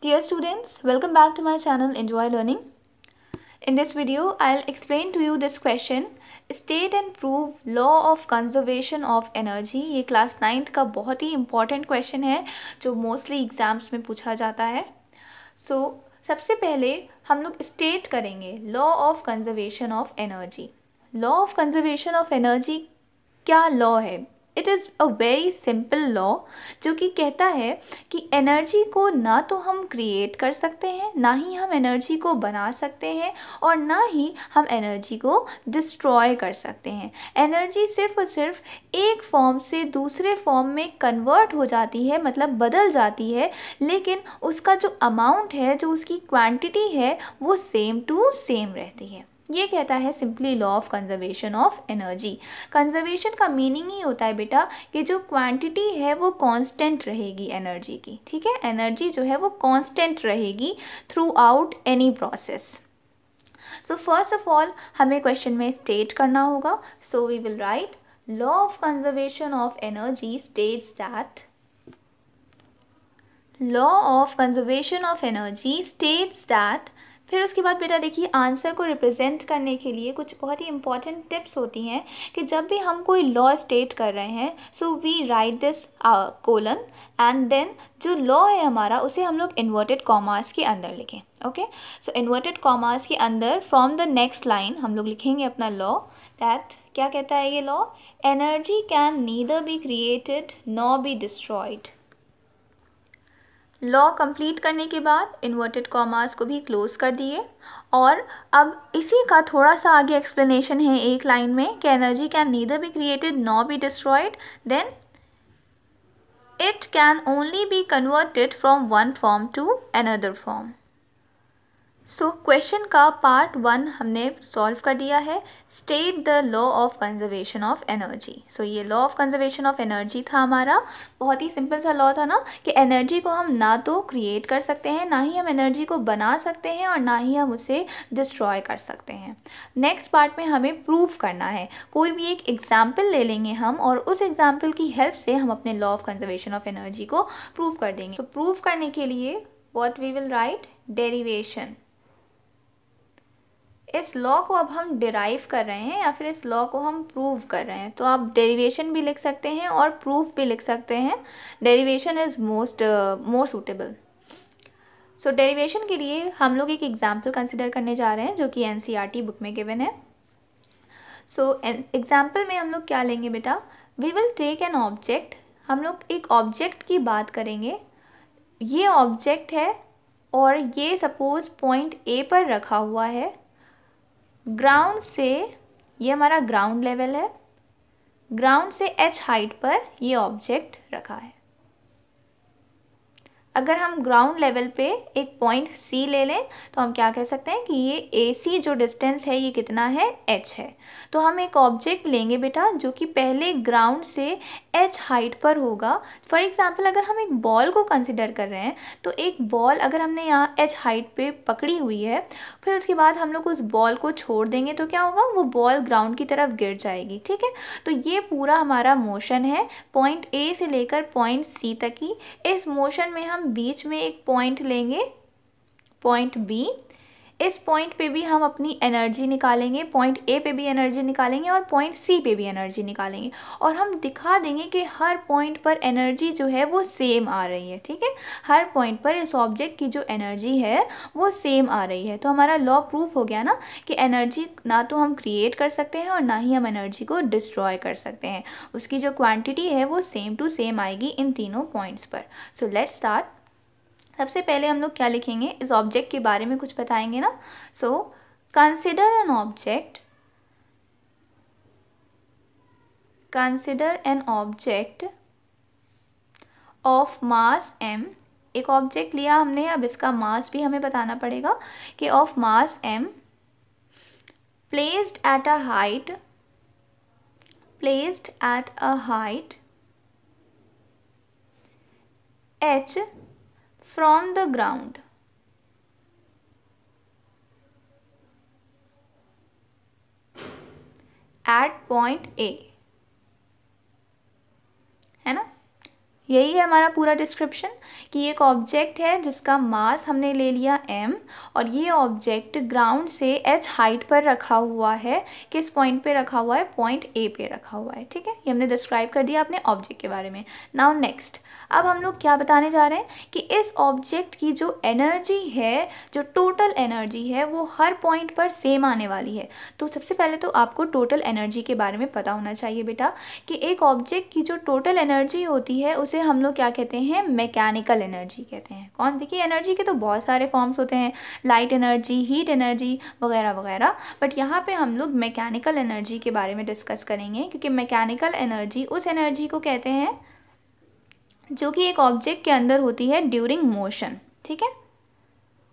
Dear students, welcome back to my channel Enjoy Learning. In this video, I'll explain to you this question. State and prove law of conservation of energy. ये class ninth का बहुत ही important question है जो mostly exams में पूछा जाता है so, सबसे पहले हम लोग state करेंगे law of conservation of energy. Law of conservation of energy क्या law है it is a very simple law जो कि कहता है कि एनर्जी को ना तो हम क्रिएट कर सकते हैं ना ही हम एनर्जी को बना सकते हैं और ना ही हम एनर्जी को डिस्ट्रॉय कर सकते हैं एनर्जी सिर्फ और सिर्फ एक फॉर्म से दूसरे फॉर्म में कन्वर्ट हो जाती है मतलब बदल जाती है लेकिन उसका जो अमाउंट है जो उसकी क्वांटिटी है वो सेम टू सेम रहती है ये कहता है simply law of conservation of energy conservation का मीनिंग ही होता है बेटा कि जो क्वांटिटी है वो कांस्टेंट रहेगी एनर्जी की ठीक है एनर्जी जो है वो कांस्टेंट रहेगी throughout any process so first of all हमें क्वेश्चन में स्टेट करना होगा so we will write law of conservation of energy state that law of conservation of energy states that फिर उसके बाद बेटा देखिए आंसर को रिप्रेजेंट करने के लिए कुछ बहुत ही इंपॉर्टेंट टिप्स होती हैं कि जब भी हम कोई लॉ स्टेट कर रहे हैं so we write this colon and then जो लॉ है हमारा उसे हम लोग इन्वर्टेड कॉमर्स के अंदर लिखें ओके सो इन्वर्टेड कॉमर्स के अंदर फ्रॉम द नेक्स्ट लाइन हम लोग लिखेंगे अपना लॉ दैट क्या कहता है ये law energy can neither be created nor be destroyed law complete करने के बाद इन्वर्टेड कॉमास को भी क्लोज कर दिए और अब इसी का थोड़ा सा आगे एक्सप्लेनेशन है एक लाइन में कि energy can neither be created nor be destroyed then it can only be converted from one form to another form so so, question का पार्ट वन हमने सॉल्व कर दिया है state the law of conservation of energy so ये law of conservation of energy था हमारा बहुत ही simple सा लॉ था ना कि एनर्जी को हम ना तो क्रिएट कर सकते हैं ना ही हम एनर्जी को बना सकते हैं और ना ही हम उसे डिस्ट्रॉय कर सकते हैं नेक्स्ट पार्ट में हमें प्रूव करना है कोई भी एक एग्जाम्पल ले लेंगे हम और उस एग्जाम्पल की हेल्प से हम अपने law of conservation of energy को प्रूव कर देंगे तो so, प्रूव करने के लिए what we will write derivation इस लॉ को अब हम डिराइव कर रहे हैं या फिर इस लॉ को हम प्रूव कर रहे हैं तो आप डेरिवेशन भी लिख सकते हैं और प्रूफ भी लिख सकते हैं derivation is most more suitable so derivation के लिए हम लोग एक एग्जाम्पल कंसिडर करने जा रहे हैं जो कि एन बुक e में गिवन है सो so, एग्जाम्पल में हम लोग क्या लेंगे बेटा we will take an object हम लोग एक ऑब्जेक्ट की बात करेंगे ये ऑब्जेक्ट है और ये सपोज पॉइंट ए पर रखा हुआ है ग्राउंड से ये हमारा ग्राउंड लेवल है ग्राउंड से एच हाइट पर ये ऑब्जेक्ट रखा है अगर हम ग्राउंड लेवल पे एक पॉइंट सी ले लें तो हम क्या कह सकते हैं कि ये ए सी जो डिस्टेंस है ये कितना है एच है तो हम एक ऑब्जेक्ट लेंगे बेटा जो कि पहले ग्राउंड से एच हाइट पर होगा फॉर एग्ज़ाम्पल अगर हम एक बॉल को कंसिडर कर रहे हैं तो एक बॉल अगर हमने यहाँ एच हाइट पे पकड़ी हुई है फिर उसके बाद हम लोग उस बॉल को छोड़ देंगे तो क्या होगा वो बॉल ग्राउंड की तरफ गिर जाएगी ठीक है तो ये पूरा हमारा मोशन है पॉइंट ए से लेकर पॉइंट सी तक ही इस मोशन में हम बीच में एक पॉइंट लेंगे पॉइंट बी इस पॉइंट पे भी हम अपनी एनर्जी निकालेंगे पॉइंट ए पे भी एनर्जी निकालेंगे और पॉइंट सी पे भी एनर्जी निकालेंगे और हम दिखा देंगे कि हर पॉइंट पर एनर्जी जो है वो सेम आ रही है ठीक है हर पॉइंट पर इस ऑब्जेक्ट की जो एनर्जी है वो सेम आ रही है तो हमारा लॉ प्रूफ हो गया ना कि एनर्जी ना तो हम क्रिएट कर सकते हैं और ना ही हम एनर्जी को डिस्ट्रॉय कर सकते हैं उसकी जो क्वान्टिटी है वो सेम टू सेम आएगी इन तीनों पॉइंट्स पर सो लेट्स स्टार्ट सबसे पहले हम लोग क्या लिखेंगे इस ऑब्जेक्ट के बारे में कुछ बताएंगे ना so consider an object consider an object of mass m एक ऑब्जेक्ट लिया हमने अब इसका मास भी हमें बताना पड़ेगा कि of mass m placed at a height placed at a height h from the ground. At point A है ना यही है हमारा पूरा डिस्क्रिप्शन कि एक ऑब्जेक्ट है जिसका मास हमने ले लिया m और ये ऑब्जेक्ट ग्राउंड से h हाइट पर रखा हुआ है किस पॉइंट पे रखा हुआ है पॉइंट a पे रखा हुआ है ठीक है ये हमने डिस्क्राइब कर दिया अपने ऑब्जेक्ट के बारे में नाउ नेक्स्ट अब हम लोग क्या बताने जा रहे हैं कि इस ऑब्जेक्ट की जो एनर्जी है जो टोटल एनर्जी है वो हर पॉइंट पर सेम आने वाली है तो सबसे पहले तो आपको टोटल एनर्जी के बारे में पता होना चाहिए बेटा कि एक ऑब्जेक्ट की जो टोटल एनर्जी होती है उसे हम लोग क्या कहते हैं मैकेनिकल एनर्जी कहते हैं कौन देखिए एनर्जी के तो बहुत सारे फॉर्म्स होते हैं लाइट एनर्जी हीट एनर्जी वगैरह वगैरह बट यहाँ पर हम लोग मैकेनिकल एनर्जी के बारे में डिस्कस करेंगे क्योंकि मैकेनिकल एनर्जी उस एनर्जी को कहते हैं जो कि एक ऑब्जेक्ट के अंदर होती है ड्यूरिंग मोशन ठीक है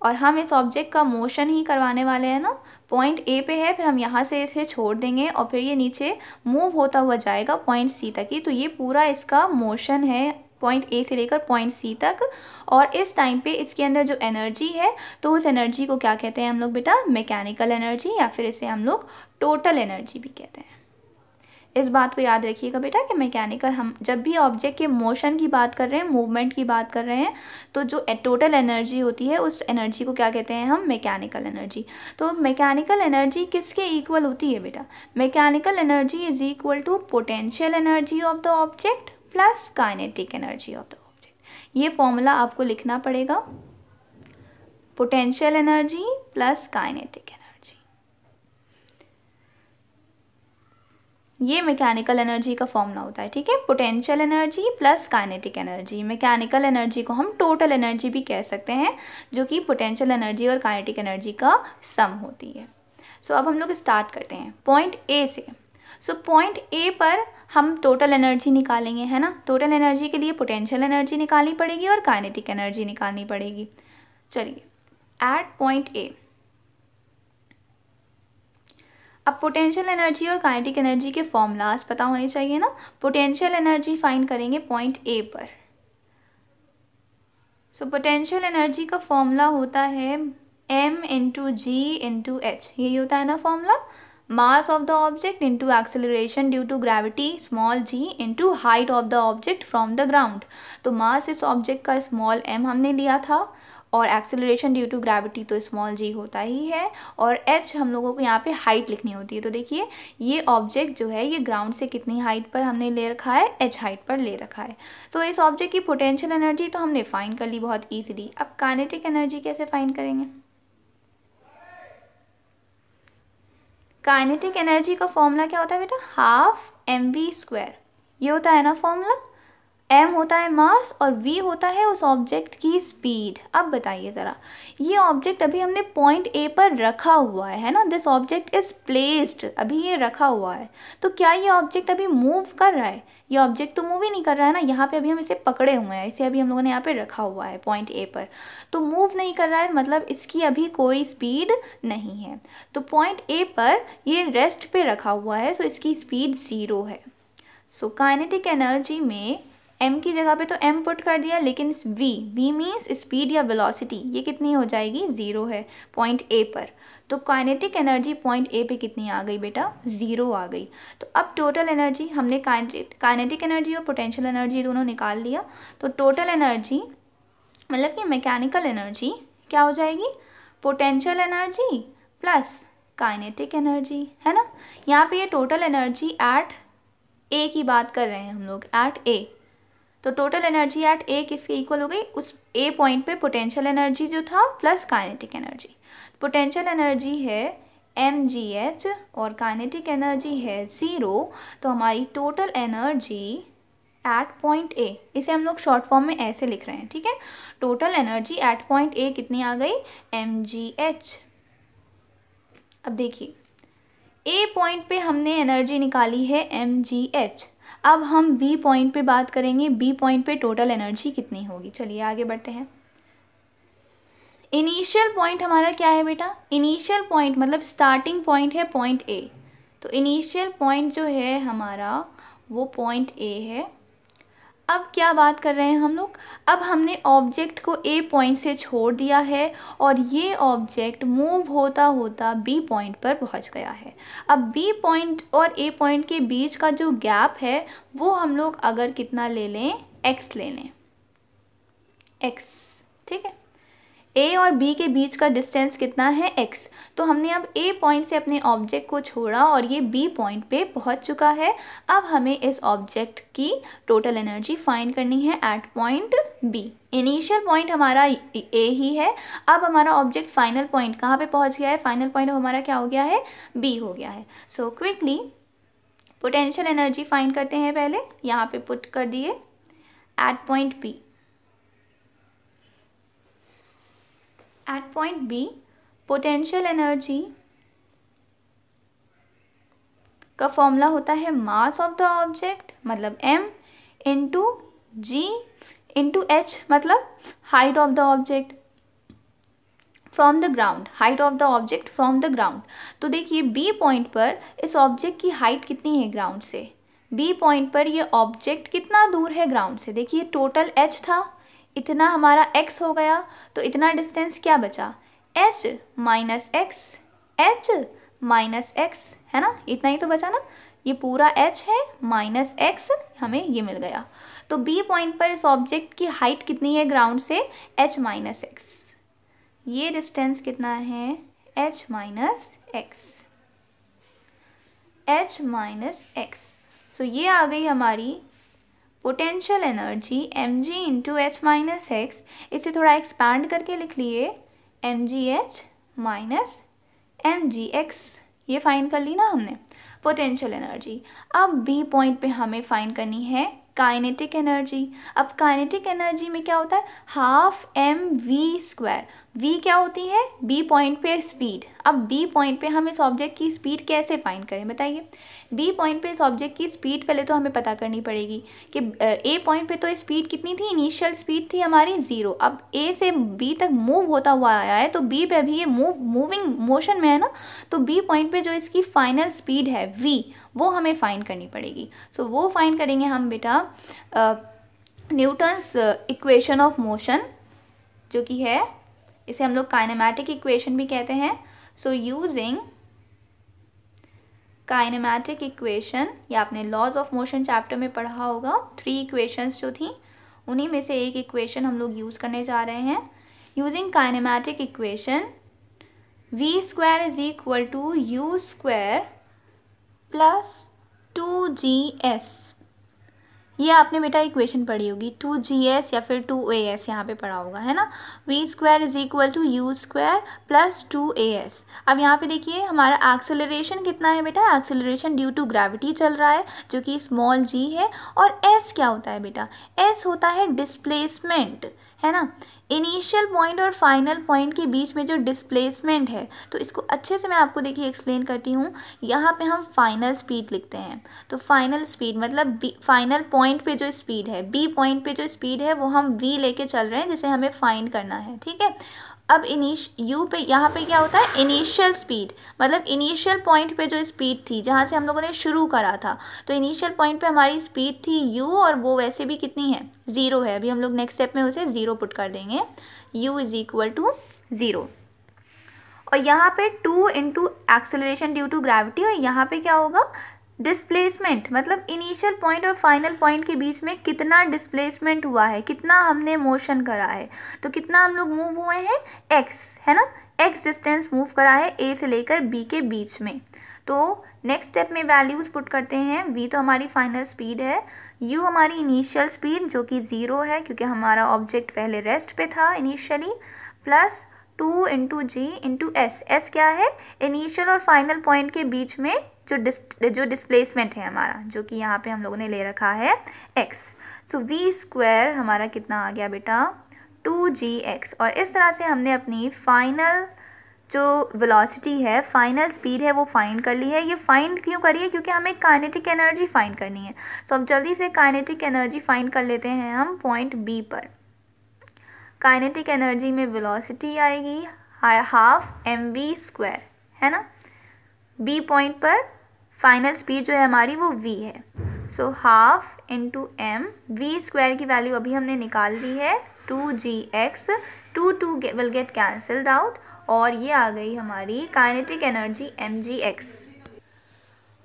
और हम इस ऑब्जेक्ट का मोशन ही करवाने वाले हैं ना पॉइंट ए पे है फिर हम यहाँ से इसे छोड़ देंगे और फिर ये नीचे मूव होता हुआ जाएगा पॉइंट सी तक ही तो ये पूरा इसका मोशन है पॉइंट ए से लेकर पॉइंट सी तक और इस टाइम पे इसके अंदर जो एनर्जी है तो उस एनर्जी को क्या कहते हैं हम लोग बेटा मैकेनिकल एनर्जी या फिर इसे हम लोग टोटल एनर्जी भी कहते हैं इस बात को याद रखिएगा बेटा कि मैकेनिकल हम जब भी ऑब्जेक्ट के मोशन की बात कर रहे हैं मूवमेंट की बात कर रहे हैं तो जो टोटल एनर्जी होती है उस एनर्जी को क्या कहते हैं हम मैकेनिकल एनर्जी तो मैकेनिकल एनर्जी किसके इक्वल होती है बेटा mechanical energy is equal to potential energy of the object plus kinetic energy of the object ये फॉर्मूला आपको लिखना पड़ेगा potential energy plus kinetic energy ये मैकेनिकल एनर्जी का फॉर्मूला होता है ठीक है potential energy plus kinetic energy mechanical energy को हम टोटल एनर्जी भी कह सकते हैं जो कि पोटेंशियल एनर्जी और काइनेटिक एनर्जी का सम होती है सो so, अब हम लोग स्टार्ट करते हैं पॉइंट ए से सो पॉइंट ए पर हम टोटल एनर्जी निकालेंगे है ना टोटल एनर्जी के लिए पोटेंशियल एनर्जी निकालनी पड़ेगी और काइनेटिक एनर्जी निकालनी पड़ेगी चलिए एट पॉइंट ए अब पोटेंशियल एनर्जी और काइनेटिक एनर्जी के फॉर्मूलाज पता होने चाहिए ना पोटेंशियल एनर्जी फाइंड करेंगे पॉइंट ए पर सो पोटेंशियल एनर्जी का फॉर्मूला होता है एम इंटू जी इंटू एच यही होता है ना formula mass of the object into acceleration due to gravity small g into height of the object from the ground तो मास इस ऑब्जेक्ट का स्मॉल एम हमने लिया था और एक्सेलरेशन ड्यू टू ग्रेविटी तो स्मॉल जी होता ही है और एच हम लोगों को यहाँ पे हाइट लिखनी होती है तो देखिए ये ऑब्जेक्ट जो है ये ग्राउंड से कितनी हाइट पर हमने ले रखा है एच हाइट पर ले रखा है तो इस ऑब्जेक्ट की पोटेंशियल एनर्जी तो हमने फाइन कर ली बहुत ईजिली अब कानेटिक एनर्जी कैसे फाइन करेंगे काइनेटिक एनर्जी का फॉर्मूला क्या होता है बेटा हाफ एम वी स्क्वायर ये होता है ना फॉर्मूला एम होता है मास और वी होता है उस ऑब्जेक्ट की स्पीड अब बताइए ज़रा ये ऑब्जेक्ट अभी हमने पॉइंट ए पर रखा हुआ है है ना दिस ऑब्जेक्ट इज़ प्लेस्ड अभी ये रखा हुआ है तो क्या ये ऑब्जेक्ट अभी मूव कर रहा है ये ऑब्जेक्ट तो मूव ही नहीं कर रहा है ना यहाँ पे अभी हम इसे पकड़े हुए हैं इसे अभी हम लोगों ने यहाँ पे रखा हुआ है पॉइंट ए पर तो मूव नहीं कर रहा है मतलब इसकी अभी कोई स्पीड नहीं है तो पॉइंट ए पर ये रेस्ट पे रखा हुआ है सो इसकी स्पीड ज़ीरो है सो काइनेटिक एनर्जी में एम की जगह पे तो एम पुट कर दिया लेकिन वी वी मीन्स स्पीड या वेलोसिटी ये कितनी हो जाएगी ज़ीरो है पॉइंट ए पर तो काइनेटिक एनर्जी पॉइंट ए पे कितनी आ गई बेटा ज़ीरो आ गई तो अब टोटल एनर्जी हमने काइनेटिक एनर्जी और पोटेंशियल एनर्जी दोनों निकाल लिया तो टोटल एनर्जी मतलब कि मैकेनिकल एनर्जी क्या हो जाएगी potential energy plus kinetic energy है ना यहाँ पे ये टोटल एनर्जी एट ए की बात कर रहे हैं हम लोग एट ए तो टोटल एनर्जी एट ए किसके इक्वल हो गई उस ए पॉइंट पे पोटेंशियल एनर्जी जो था plus kinetic energy potential energy है एम जी एच और काइनेटिक एनर्जी है ज़ीरो तो हमारी total energy at point A इसे हम लोग शॉर्ट फॉर्म में ऐसे लिख रहे हैं ठीक है total energy at point A कितनी आ गई एम जी एच अब देखिए ए पॉइंट पे हमने एनर्जी निकाली है एम जी एच अब हम बी पॉइंट पे बात करेंगे बी पॉइंट पे टोटल एनर्जी कितनी होगी चलिए आगे बढ़ते हैं इनिशियल पॉइंट हमारा क्या है बेटा इनिशियल पॉइंट मतलब स्टार्टिंग पॉइंट है पॉइंट ए तो इनिशियल पॉइंट जो है हमारा वो पॉइंट ए है अब क्या बात कर रहे हैं हम लोग अब हमने ऑब्जेक्ट को ए पॉइंट से छोड़ दिया है और ये ऑब्जेक्ट मूव होता होता बी पॉइंट पर पहुंच गया है अब बी पॉइंट और ए पॉइंट के बीच का जो गैप है वो हम लोग अगर कितना ले लें एक्स ले लें एक्स ठीक है ए और बी के बीच का डिस्टेंस कितना है एक्स तो हमने अब ए पॉइंट से अपने ऑब्जेक्ट को छोड़ा और ये बी पॉइंट पे पहुंच चुका है अब हमें इस ऑब्जेक्ट की टोटल एनर्जी फाइंड करनी है at point B initial point हमारा ए ही है अब हमारा ऑब्जेक्ट फाइनल पॉइंट कहाँ पे पहुँच गया है फाइनल पॉइंट अब हमारा क्या हो गया है बी हो गया है so quickly potential energy find करते हैं पहले यहाँ पे पुट कर दिए at point B at point B, potential energy का फॉर्मूला होता है मास ऑफ द ऑब्जेक्ट मतलब m इंटू जी इंटू एच मतलब height of the object from the ground height of the object from the ground तो देखिए B point पर इस object की हाइट कितनी है ग्राउंड से बी पॉइंट पर ये ऑब्जेक्ट कितना दूर है ग्राउंड से देखिए टोटल एच था इतना हमारा x हो गया तो इतना डिस्टेंस क्या बचा h minus x h minus x है ना इतना ही तो बचा ना ये पूरा h है माइनस एक्स हमें ये मिल गया तो b पॉइंट पर इस ऑब्जेक्ट की हाइट कितनी है ग्राउंड से h माइनस एक्स ये डिस्टेंस कितना है h minus x h minus x so ये आ गई हमारी potential energy M g into h minus x इसे थोड़ा एक्सपैंड करके लिख लिए एम जी H minus M G x ये फाइन कर ली ना हमने पोटेंशियल एनर्जी अब बी पॉइंट पे हमें फाइन करनी है काइनेटिक एनर्जी अब काइनेटिक एनर्जी में क्या होता है half M we square v क्या होती है b पॉइंट पे स्पीड अब b पॉइंट पे हम इस ऑब्जेक्ट की स्पीड कैसे फाइंड करें बताइए b पॉइंट पे इस ऑब्जेक्ट की स्पीड पहले तो हमें पता करनी पड़ेगी कि a पॉइंट पे तो स्पीड कितनी थी इनिशियल स्पीड थी हमारी ज़ीरो अब a से b तक मूव होता हुआ आया है तो b पे अभी ये मूव मूविंग मोशन में है ना तो b पॉइंट पे जो इसकी फाइनल स्पीड है v वो हमें फ़ाइन करनी पड़ेगी सो so, वो फाइन करेंगे हम बेटा न्यूटन्स इक्वेशन ऑफ मोशन जो कि है इसे हम लोग काइनेमैटिक इक्वेशन भी कहते हैं सो यूजिंग काइनेमैटिक इक्वेशन या आपने लॉज ऑफ मोशन चैप्टर में पढ़ा होगा थ्री इक्वेशंस जो थी उन्हीं में से एक इक्वेशन हम लोग यूज़ करने जा रहे हैं using kinematic equation v square is equal to u square plus two g s ये आपने बेटा इक्वेशन पढ़ी होगी टू जी एस या फिर टू ए एस यहाँ पर पढ़ा होगा है ना v square is equal to u square plus two a s अब यहाँ पे देखिए हमारा एक्सेलरेशन कितना है बेटा एक्सेलरेशन ड्यू टू ग्रेविटी चल रहा है जो कि स्मॉल जी है और एस क्या होता है बेटा एस होता है डिस्प्लेसमेंट है ना इनिशियल पॉइंट और फाइनल पॉइंट के बीच में जो डिस्प्लेसमेंट है तो इसको अच्छे से मैं आपको देखिए एक्सप्लेन करती हूँ यहाँ पे हम फाइनल स्पीड लिखते हैं तो फाइनल स्पीड मतलब फाइनल पॉइंट पे जो स्पीड है बी पॉइंट पे जो स्पीड है वो हम वी लेके चल रहे हैं जिसे हमें फाइंड करना है ठीक है अब इनिश यू पे यहाँ पे क्या होता है इनिशियल स्पीड मतलब इनिशियल पॉइंट पे जो स्पीड थी जहाँ से हम लोगों ने शुरू करा था तो इनिशियल पॉइंट पे हमारी स्पीड थी यू और वो वैसे भी कितनी है ज़ीरो है अभी हम लोग नेक्स्ट स्टेप में उसे ज़ीरो पुट कर देंगे u is equal to zero और यहाँ पे two into acceleration due to gravity और यहाँ पे क्या होगा डिस्प्लेसमेंट मतलब इनिशियल पॉइंट और फाइनल पॉइंट के बीच में कितना डिस्प्लेसमेंट हुआ है कितना हमने मोशन करा है तो कितना हम लोग मूव हुए हैं एक्स है ना एक्स डिस्टेंस मूव करा है ए से लेकर बी के बीच में तो नेक्स्ट स्टेप में वैल्यूज़ पुट करते हैं वी तो हमारी फाइनल स्पीड है यू हमारी इनिशियल स्पीड जो कि ज़ीरो है क्योंकि हमारा ऑब्जेक्ट पहले रेस्ट पे था इनिशियली प्लस टू इंटू जी इंटू एस एस क्या है इनिशियल और फाइनल पॉइंट के बीच में जो डिस जो डिस्प्लेसमेंट है हमारा जो कि यहाँ पे हम लोगों ने ले रखा है एक्स सो वी स्क्वायर हमारा कितना आ गया बेटा टू जी एक्स और इस तरह से हमने अपनी फाइनल जो वेलोसिटी है फाइनल स्पीड है वो फाइंड कर ली है ये फाइंड क्यों करी है क्योंकि हमें काइनेटिक एनर्जी फाइंड करनी है तो so, अब जल्दी से काइनेटिक एनर्जी फाइंड कर लेते हैं हम पॉइंट बी पर काइनेटिक एनर्जी में वेलोसिटी आएगी हाफ एम वी स्क्वायर है ना बी पॉइंट पर फाइनल स्पीड जो है हमारी वो वी है so half into m we square की वैल्यू अभी हमने निकाल दी है two g x two two will get cancelled out और ये आ गई हमारी kinetic energy M G x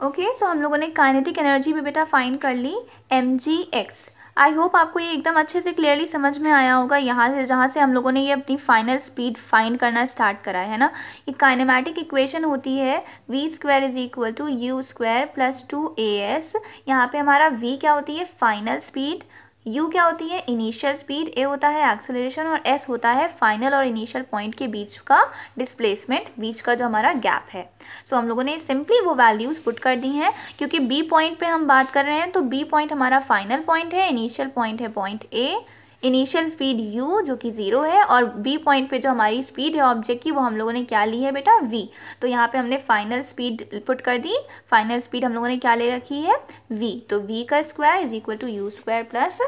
okay so हम लोगों ने काइनेटिक एनर्जी भी बेटा फाइंड कर ली M G x I hope आपको ये एकदम अच्छे से क्लियरली समझ में आया होगा यहाँ से जहाँ से हम लोगों ने ये अपनी फाइनल स्पीड फाइंड करना स्टार्ट करा है ना ये काइनेमेटिक इक्वेशन होती है we square is equal to u square plus two a s यहाँ पर हमारा वी क्या होती है फाइनल स्पीड यू क्या होती है इनिशियल स्पीड ए होता है एक्सेलरेशन और एस होता है फाइनल और इनिशियल पॉइंट के बीच का डिस्प्लेसमेंट बीच का जो हमारा गैप है सो so, हम लोगों ने सिंपली वो वैल्यूज़ पुट कर दी हैं क्योंकि बी पॉइंट पे हम बात कर रहे हैं तो बी पॉइंट हमारा फाइनल पॉइंट है इनिशियल पॉइंट है point A initial speed u जो कि ज़ीरो है और बी पॉइंट पे जो हमारी स्पीड है ऑब्जेक्ट की वो हम लोगों ने क्या ली है बेटा v तो यहाँ पे हमने फाइनल स्पीड पुट कर दी फाइनल स्पीड हम लोगों ने क्या ले रखी है v तो v का square is equal to u square plus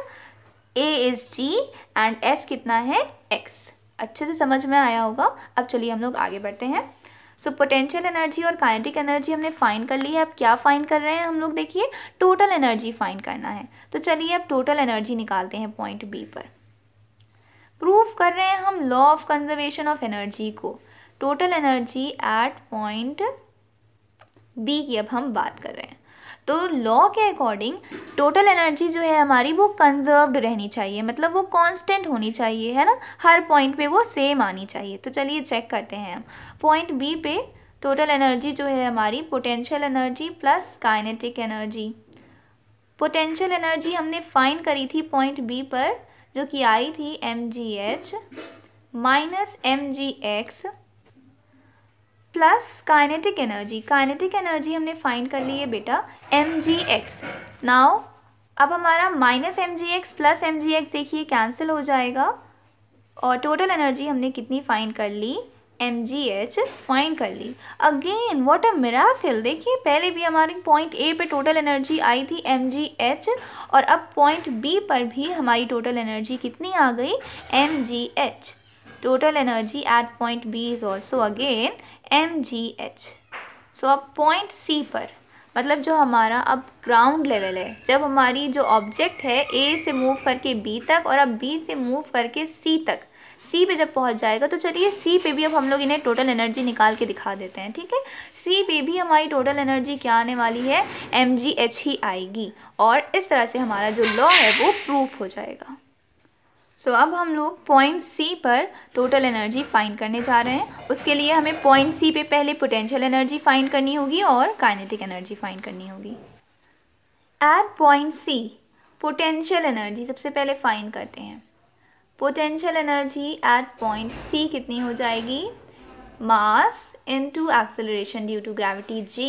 a is g and s कितना है एक्स अच्छे से समझ में आया होगा अब चलिए हम लोग आगे बढ़ते हैं सो पोटेंशियल एनर्जी और काइनेटिक एनर्जी हमने फाइंड कर ली है अब क्या फाइंड कर रहे हैं हम लोग देखिए टोटल एनर्जी फाइंड करना है तो चलिए अब टोटल एनर्जी निकालते हैं पॉइंट बी पर प्रूव कर रहे हैं हम law of conservation of energy को total energy at point B की अब हम बात कर रहे हैं तो लॉ के अकॉर्डिंग टोटल एनर्जी जो है हमारी वो कंजर्व्ड रहनी चाहिए मतलब वो कांस्टेंट होनी चाहिए है ना हर पॉइंट पे वो सेम आनी चाहिए तो चलिए चेक करते हैं हम पॉइंट बी पे टोटल एनर्जी जो है हमारी potential energy plus kinetic energy potential energy हमने फाइन करी थी पॉइंट बी पर जो कि आई थी एम जी H minus M G X plus kinetic energy kinetic energy हमने फाइंड कर ली है बेटा एम जी एक्स नाउ अब हमारा minus M G X plus M जी एक्स देखिए कैंसिल हो जाएगा और टोटल एनर्जी हमने कितनी फाइंड कर ली एम जी एच फाइंड कर ली अगेन वॉट अ मेरा देखिए पहले भी हमारी पॉइंट ए पे टोटल एनर्जी आई थी एम जी एच और अब पॉइंट बी पर भी हमारी टोटल एनर्जी कितनी आ गई M ji H total energy at point B is also again M ji H so अब पॉइंट सी पर मतलब जो हमारा अब ग्राउंड लेवल है जब हमारी जो ऑब्जेक्ट है ए से मूव करके बी तक और अब बी से मूव करके सी तक सी पे जब पहुंच जाएगा तो चलिए सी पे भी अब हम लोग इन्हें टोटल एनर्जी निकाल के दिखा देते हैं ठीक है सी पे भी हमारी टोटल एनर्जी क्या आने वाली है एम जी एच ही आएगी और इस तरह से हमारा जो लॉ है वो प्रूफ हो जाएगा सो so, अब हम लोग पॉइंट सी पर टोटल एनर्जी फाइंड करने जा रहे हैं उसके लिए हमें पॉइंट सी पे पहले पोटेंशियल एनर्जी फाइंड करनी होगी और काइनेटिक एनर्जी फाइंड करनी होगी at point C potential energy सबसे पहले फाइंड करते हैं potential energy at point C कितनी हो जाएगी mass into acceleration due to gravity g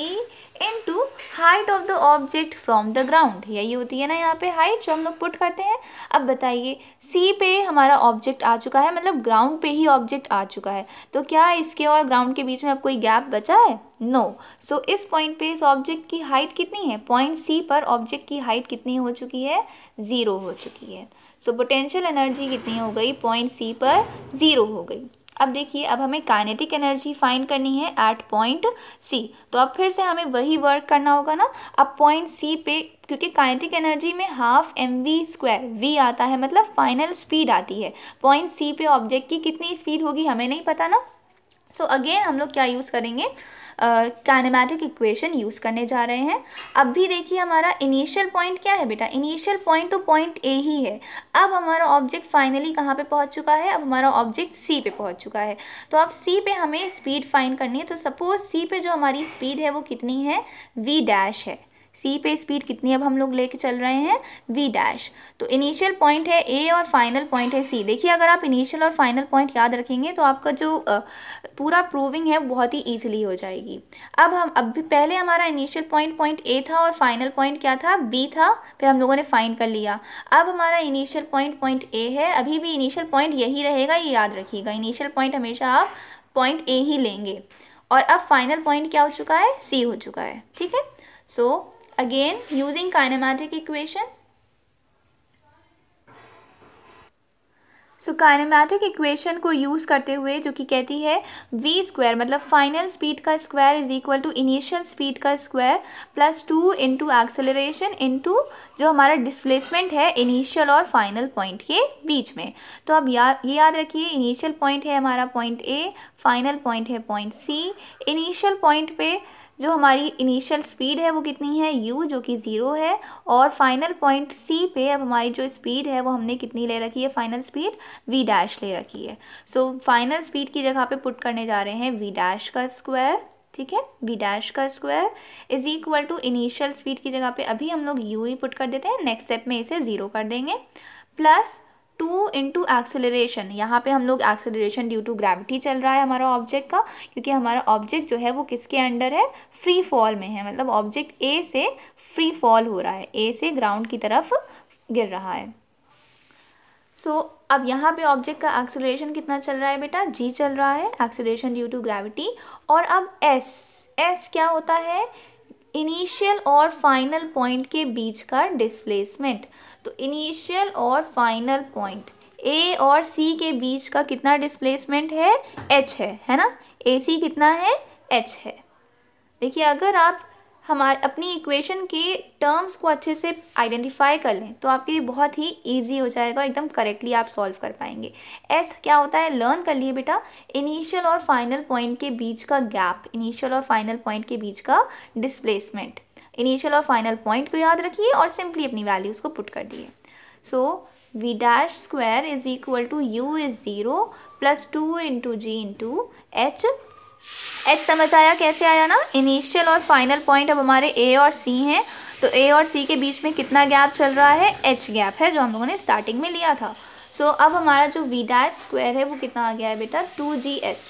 into height of the object from the ground यही होती है ना यहाँ पे height जो हम लोग put करते हैं अब बताइए C पे हमारा object आ चुका है मतलब ground पे ही object आ चुका है तो क्या इसके और ground के बीच में अब कोई gap बचा है नो no. सो so, इस पॉइंट पे इस ऑब्जेक्ट की हाइट कितनी है पॉइंट सी पर ऑब्जेक्ट की हाइट कितनी हो चुकी है ज़ीरो हो चुकी है सो पोटेंशियल एनर्जी कितनी हो गई पॉइंट सी पर ज़ीरो हो गई अब देखिए अब हमें काइनेटिक एनर्जी फाइंड करनी है एट पॉइंट सी तो अब फिर से हमें वही वर्क करना होगा ना अब पॉइंट सी पे क्योंकि काइनेटिक एनर्जी में half M we square V आता है मतलब फाइनल स्पीड आती है पॉइंट सी पे ऑब्जेक्ट की कितनी स्पीड होगी हमें नहीं पता ना सो so अगेन हम लोग क्या यूज़ करेंगे काइनेमैटिक इक्वेशन यूज़ करने जा रहे हैं अब भी देखिए हमारा इनिशियल पॉइंट क्या है बेटा इनिशियल पॉइंट तो पॉइंट ए ही है अब हमारा ऑब्जेक्ट फाइनली कहाँ पे पहुँच चुका है अब हमारा ऑब्जेक्ट सी पे पहुँच चुका है तो अब सी पे हमें स्पीड फाइंड करनी है तो सपोज सी पे जो हमारी स्पीड है वो कितनी है वी डैश है सी पे स्पीड कितनी अब हम लोग लेके चल रहे हैं वी डैश तो इनिशियल पॉइंट है ए और फाइनल पॉइंट है सी देखिए अगर आप इनिशियल और फाइनल पॉइंट याद रखेंगे तो आपका जो पूरा प्रूविंग है बहुत ही ईजिली हो जाएगी अब हम अब भी पहले हमारा इनिशियल पॉइंट पॉइंट ए था और फाइनल पॉइंट क्या था बी था फिर हम लोगों ने फाइंड कर लिया अब हमारा इनिशियल पॉइंट पॉइंट ए है अभी भी इनिशियल पॉइंट यही रहेगा ये याद रखिएगा इनिशियल पॉइंट हमेशा आप पॉइंट ए ही लेंगे और अब फाइनल पॉइंट क्या हो चुका है सी हो चुका है ठीक है so again using kinematic equation. So kinematic equation को यूज़ करते हुए जो कि कहती है वी स्क्वायर मतलब फाइनल स्पीड का square is equal to initial speed का square plus two into acceleration into जो हमारा डिस्प्लेसमेंट है इनिशियल और फाइनल पॉइंट के बीच में तो अब या ये याद रखिए इनिशियल पॉइंट है हमारा पॉइंट ए फाइनल पॉइंट है पॉइंट सी इनिशियल पॉइंट पे जो हमारी इनिशियल स्पीड है वो कितनी है यू जो कि ज़ीरो है और फाइनल पॉइंट सी पे अब हमारी जो स्पीड है वो हमने कितनी ले रखी है फाइनल स्पीड वी डैश ले रखी है सो फाइनल स्पीड की जगह पे पुट करने जा रहे हैं वी डैश का स्क्वायर ठीक है वी डैश का square is equal to initial speed की जगह पे अभी हम लोग यू ही पुट कर देते हैं नेक्स्ट स्टेप में इसे ज़ीरो कर देंगे प्लस टू इंटू एक्सेलरेशन यहाँ पे हम लोग एक्सेलरेशन ड्यू टू ग्रेविटी चल रहा है हमारा ऑब्जेक्ट का क्योंकि हमारा ऑब्जेक्ट जो है वो किसके अंडर है फ्री फॉल में है मतलब ऑब्जेक्ट ए से फ्री फॉल हो रहा है ए से ग्राउंड की तरफ गिर रहा है सो so, अब यहाँ पे ऑब्जेक्ट का एक्सेलरेशन कितना चल रहा है बेटा जी चल रहा है एक्सेलरेशन ड्यू टू ग्रेविटी और अब एस एस क्या होता है इनिशियल और फाइनल पॉइंट के बीच का डिस्प्लेसमेंट तो इनिशियल और फाइनल पॉइंट ए और सी के बीच का कितना डिस्प्लेसमेंट है एच है है ना ए सी कितना है एच है देखिए अगर आप हमारे अपनी इक्वेशन के टर्म्स को अच्छे से आइडेंटिफाई कर लें तो आपके लिए बहुत ही इजी हो जाएगा एकदम करेक्टली आप सॉल्व कर पाएंगे एस क्या होता है लर्न कर लिए बेटा इनिशियल और फाइनल पॉइंट के बीच का गैप इनिशियल और फाइनल पॉइंट के बीच का डिस्प्लेसमेंट इनिशियल और फाइनल पॉइंट को याद रखिए और सिंपली अपनी वैल्यूज़ को पुट कर दिए so V dash square is equal to U is zero plus two into ji into H H समझ आया कैसे आया ना इनिशियल और फाइनल पॉइंट अब हमारे ए और सी हैं तो ए और सी के बीच में कितना गैप चल रहा है एच गैप है जो हम लोगों ने स्टार्टिंग में लिया था सो so, अब हमारा जो वी डैच स्क्वायर है वो कितना आ गया है बेटा two G H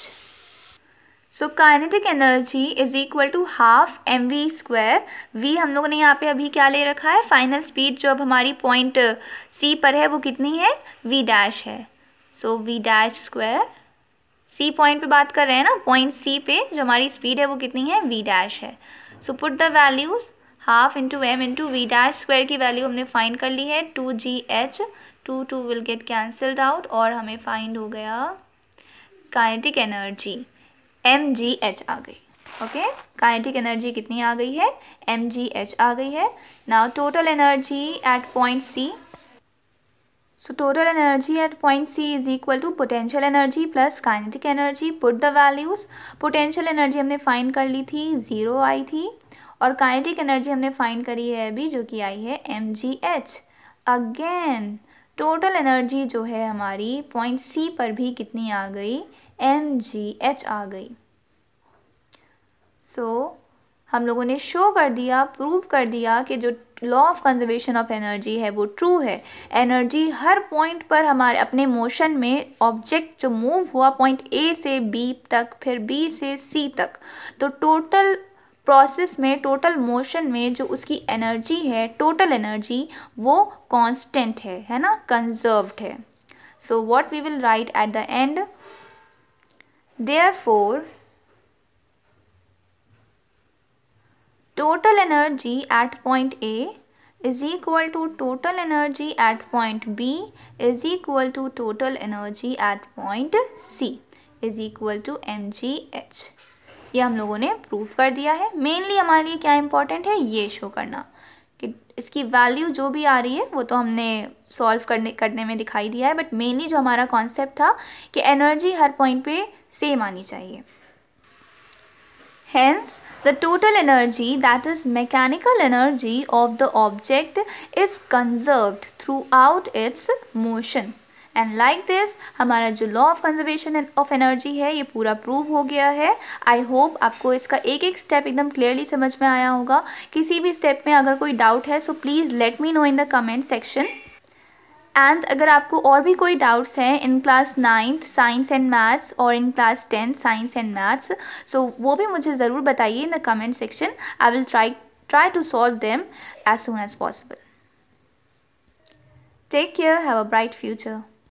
so kinetic energy is equal to half M we square V हम लोगों ने यहाँ पे अभी क्या ले रखा है फाइनल स्पीड जो अब हमारी पॉइंट सी पर है वो कितनी है वी डैश है so V dash square C point पे बात कर रहे हैं ना पॉइंट सी पे जो हमारी स्पीड है वो कितनी है वी डैश है so put the values half into M into V dash square की वैल्यू हमने फाइंड कर ली है two G H two two will get cancelled out और हमें फाइंड हो गया kinetic energy M G H आ गई ओके काइनेटिक एनर्जी कितनी आ गई है एम जी एच आ गई है now total energy at point C So total energy at point C is equal to potential energy plus kinetic energy. Put the values. Potential energy हमने find कर ली थी ज़ीरो आई थी और kinetic energy हमने find करी है अभी जो कि आई है M G H again total energy जो है हमारी पॉइंट सी पर भी कितनी आ गई एम जी एच आ गई सो so, हम लोगों ने शो कर दिया प्रूव कर दिया कि जो law of conservation of energy है वो ट्रू है एनर्जी हर पॉइंट पर हमारे अपने मोशन में ऑब्जेक्ट जो मूव हुआ पॉइंट ए से बी तक फिर बी से सी तक तो टोटल प्रोसेस में टोटल मोशन में जो उसकी एनर्जी है टोटल एनर्जी वो कांस्टेंट है है ना कंजर्व्ड है so what we will write at the end therefore total energy at point A is equal to total energy at point B is equal to total energy at point C is equal to mgh ये हम लोगों ने prove कर दिया है mainly हमारे लिए क्या इंपॉर्टेंट है ये शो करना कि इसकी वैल्यू जो भी आ रही है वो तो हमने सॉल्व करने करने में दिखाई दिया है बट मेनली जो हमारा कॉन्सेप्ट था कि एनर्जी हर पॉइंट पे सेम आनी चाहिए hence the total energy that is mechanical energy of the object is is throughout its motion and like this हमारा जो law of conservation of energy है ये पूरा प्रूव हो गया है आई होप आपको इसका एक एक स्टेप एकदम क्लियरली समझ में आया होगा किसी भी स्टेप में अगर कोई डाउट है so please let me know in the comment section and अगर आपको और भी कोई डाउट्स हैं in class ninth science and maths और in class tenth science and maths so वो भी मुझे ज़रूर बताइए in the comment section I will try try to solve them as soon as possible take care have a bright future